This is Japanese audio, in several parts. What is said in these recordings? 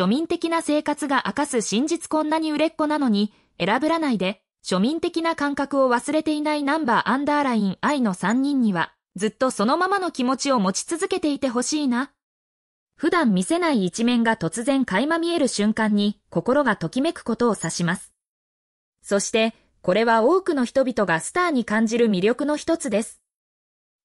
庶民的な生活が明かす真実こんなに売れっ子なのに、選ぶらないで、庶民的な感覚を忘れていないナンバーアンダーライン I の3人には、ずっとそのままの気持ちを持ち続けていてほしいな。普段見せない一面が突然垣間見える瞬間に心がときめくことを指します。そして、これは多くの人々がスターに感じる魅力の一つです。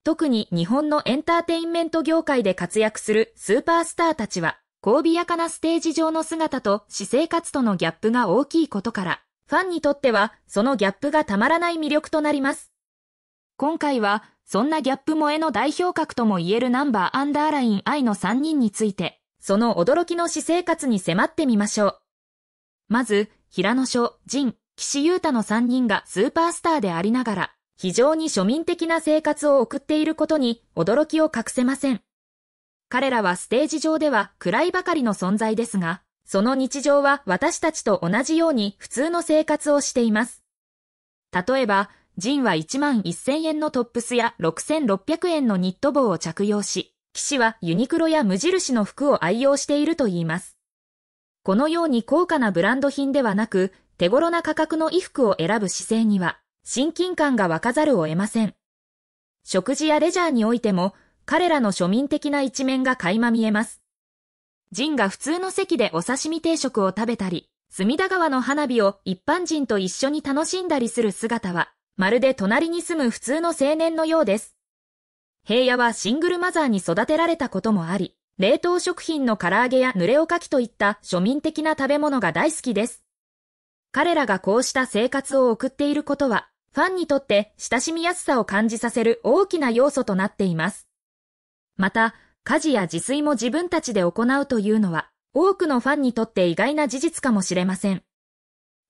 特に日本のエンターテインメント業界で活躍するスーパースターたちは、びやかなステージ上の姿と私生活とのギャップが大きいことから、ファンにとってはそのギャップがたまらない魅力となります。今回は、そんなギャップ萌えの代表格とも言えるナンバーアンダーライン I の3人について、その驚きの私生活に迫ってみましょう。まず、平野翔、仁、岸優太の3人がスーパースターでありながら、非常に庶民的な生活を送っていることに驚きを隠せません。彼らはステージ上では暗いばかりの存在ですが、その日常は私たちと同じように普通の生活をしています。例えば、ジンは1万1000円のトップスや6600円のニット帽を着用し、騎士はユニクロや無印の服を愛用していると言います。このように高価なブランド品ではなく、手頃な価格の衣服を選ぶ姿勢には、親近感が湧かざるを得ません。食事やレジャーにおいても、彼らの庶民的な一面が垣間見えます。ジンが普通の席でお刺身定食を食べたり、隅田川の花火を一般人と一緒に楽しんだりする姿は、まるで隣に住む普通の青年のようです。平野はシングルマザーに育てられたこともあり、冷凍食品の唐揚げや濡れおかきといった庶民的な食べ物が大好きです。彼らがこうした生活を送っていることは、ファンにとって親しみやすさを感じさせる大きな要素となっています。また、家事や自炊も自分たちで行うというのは、多くのファンにとって意外な事実かもしれません。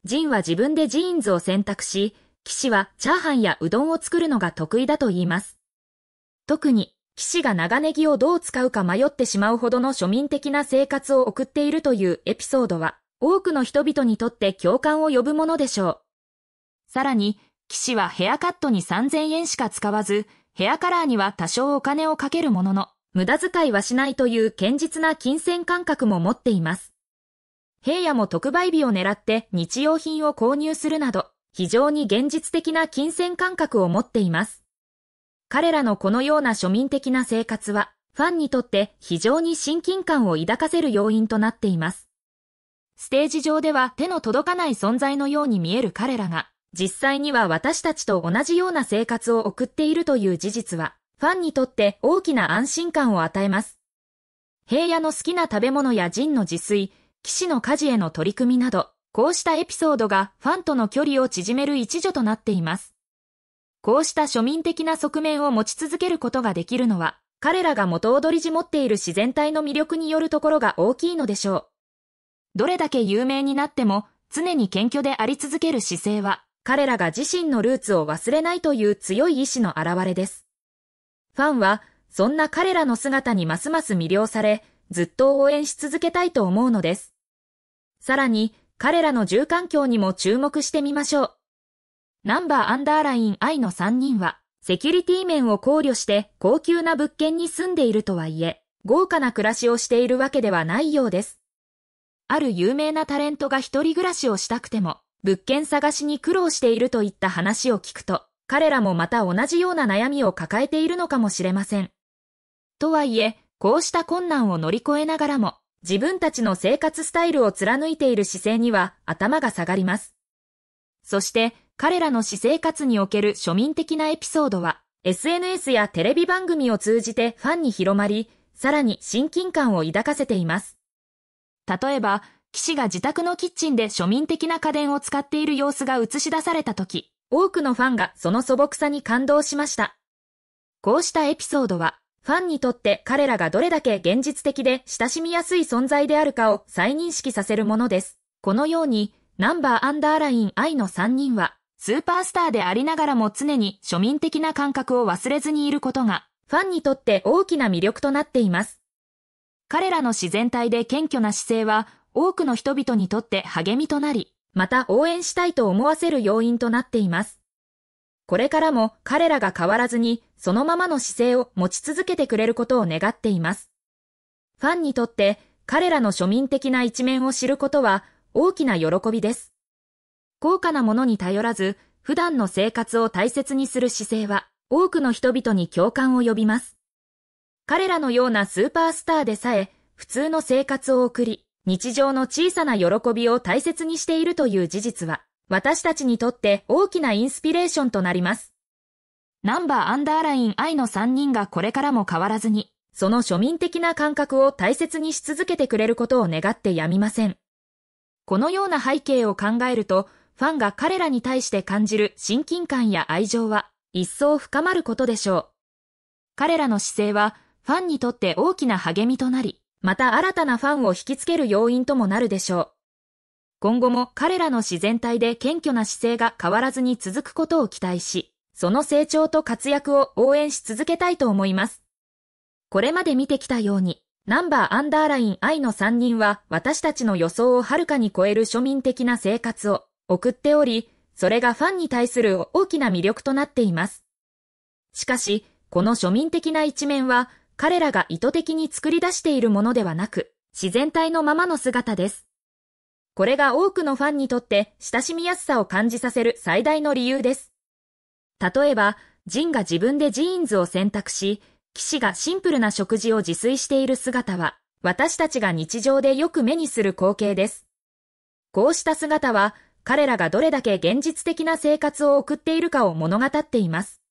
ジンは自分でジーンズを選択し、騎士はチャーハンやうどんを作るのが得意だと言います。特に、騎士が長ネギをどう使うか迷ってしまうほどの庶民的な生活を送っているというエピソードは、多くの人々にとって共感を呼ぶものでしょう。さらに、騎士はヘアカットに3000円しか使わず、ヘアカラーには多少お金をかけるものの、無駄遣いはしないという堅実な金銭感覚も持っています。平野も特売日を狙って日用品を購入するなど、非常に現実的な金銭感覚を持っています。彼らのこのような庶民的な生活は、ファンにとって非常に親近感を抱かせる要因となっています。ステージ上では手の届かない存在のように見える彼らが、実際には私たちと同じような生活を送っているという事実は、ファンにとって大きな安心感を与えます。平野の好きな食べ物や陣の自炊、騎士の家事への取り組みなど、こうしたエピソードがファンとの距離を縮める一助となっています。こうした庶民的な側面を持ち続けることができるのは、彼らが元踊り地持っている自然体の魅力によるところが大きいのでしょう。どれだけ有名になっても、常に謙虚であり続ける姿勢は、彼らが自身のルーツを忘れないという強い意志の表れです。ファンは、そんな彼らの姿にますます魅了され、ずっと応援し続けたいと思うのです。さらに、彼らの住環境にも注目してみましょう。ナンバーアンダーライン I の3人は、セキュリティ面を考慮して高級な物件に住んでいるとはいえ、豪華な暮らしをしているわけではないようです。ある有名なタレントが一人暮らしをしたくても、物件探しに苦労しているといった話を聞くと、彼らもまた同じような悩みを抱えているのかもしれません。とはいえ、こうした困難を乗り越えながらも、自分たちの生活スタイルを貫いている姿勢には頭が下がります。そして、彼らの私生活における庶民的なエピソードは、SNS やテレビ番組を通じてファンに広まり、さらに親近感を抱かせています。例えば、岸が自宅のキッチンで庶民的な家電を使っている様子が映し出された時、多くのファンがその素朴さに感動しました。こうしたエピソードは、ファンにとって彼らがどれだけ現実的で親しみやすい存在であるかを再認識させるものです。このように、ナンバーアンダーライン I の3人は、スーパースターでありながらも常に庶民的な感覚を忘れずにいることが、ファンにとって大きな魅力となっています。彼らの自然体で謙虚な姿勢は、多くの人々にとって励みとなり、また応援したいと思わせる要因となっています。これからも彼らが変わらずに、そのままの姿勢を持ち続けてくれることを願っています。ファンにとって、彼らの庶民的な一面を知ることは、大きな喜びです。高価なものに頼らず、普段の生活を大切にする姿勢は、多くの人々に共感を呼びます。彼らのようなスーパースターでさえ、普通の生活を送り、日常の小さな喜びを大切にしているという事実は、私たちにとって大きなインスピレーションとなります。ナンバーアンダーライン愛の3人がこれからも変わらずに、その庶民的な感覚を大切にし続けてくれることを願ってやみません。このような背景を考えると、ファンが彼らに対して感じる親近感や愛情は一層深まることでしょう。彼らの姿勢はファンにとって大きな励みとなり、また新たなファンを引きつける要因ともなるでしょう。今後も彼らの自然体で謙虚な姿勢が変わらずに続くことを期待し、その成長と活躍を応援し続けたいと思います。これまで見てきたように、ナンバーアンダーライン I の3人は私たちの予想をはるかに超える庶民的な生活を送っており、それがファンに対する大きな魅力となっています。しかし、この庶民的な一面は彼らが意図的に作り出しているものではなく、自然体のままの姿です。これが多くのファンにとって親しみやすさを感じさせる最大の理由です。例えば、ジンが自分でジーンズを選択し、騎士がシンプルな食事を自炊している姿は、私たちが日常でよく目にする光景です。こうした姿は、彼らがどれだけ現実的な生活を送っているかを物語っています。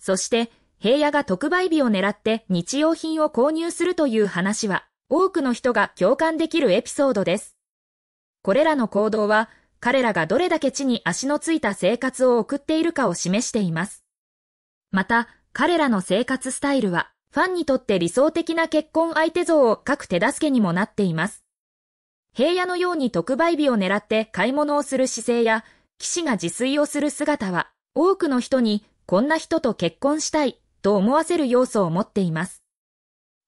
そして、平野が特売日を狙って日用品を購入するという話は、多くの人が共感できるエピソードです。これらの行動は、彼らがどれだけ地に足のついた生活を送っているかを示しています。また、彼らの生活スタイルは、ファンにとって理想的な結婚相手像を書く手助けにもなっています。平野のように特売日を狙って買い物をする姿勢や、騎士が自炊をする姿は、多くの人に、こんな人と結婚したいと思わせる要素を持っています。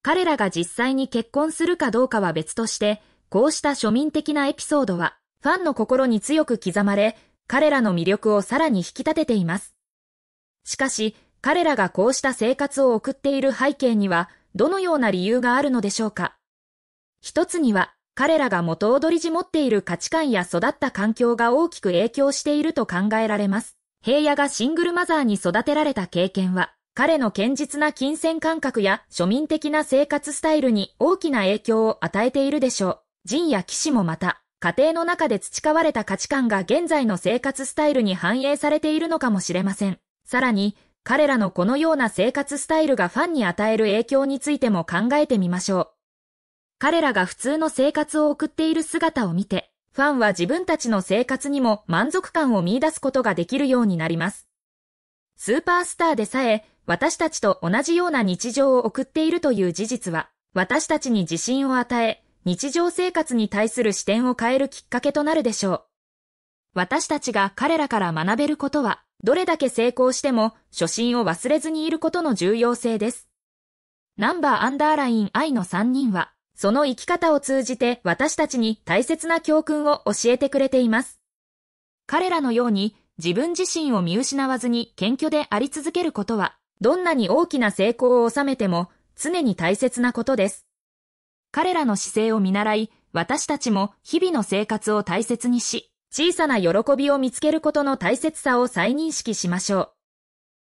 彼らが実際に結婚するかどうかは別として、こうした庶民的なエピソードは、ファンの心に強く刻まれ、彼らの魅力をさらに引き立てています。しかし、彼らがこうした生活を送っている背景には、どのような理由があるのでしょうか。一つには、彼らが元踊り地持っている価値観や育った環境が大きく影響していると考えられます。平野がシングルマザーに育てられた経験は、彼の堅実な金銭感覚や庶民的な生活スタイルに大きな影響を与えているでしょう。仁や騎士もまた、家庭の中で培われた価値観が現在の生活スタイルに反映されているのかもしれません。さらに、彼らのこのような生活スタイルがファンに与える影響についても考えてみましょう。彼らが普通の生活を送っている姿を見て、ファンは自分たちの生活にも満足感を見出すことができるようになります。スーパースターでさえ、私たちと同じような日常を送っているという事実は、私たちに自信を与え、日常生活に対する視点を変えるきっかけとなるでしょう。私たちが彼らから学べることは、どれだけ成功しても、初心を忘れずにいることの重要性です。ナンバーアンダーライン I の3人は、その生き方を通じて私たちに大切な教訓を教えてくれています。彼らのように自分自身を見失わずに謙虚であり続けることは、どんなに大きな成功を収めても、常に大切なことです。彼らの姿勢を見習い、私たちも日々の生活を大切にし、小さな喜びを見つけることの大切さを再認識しましょう。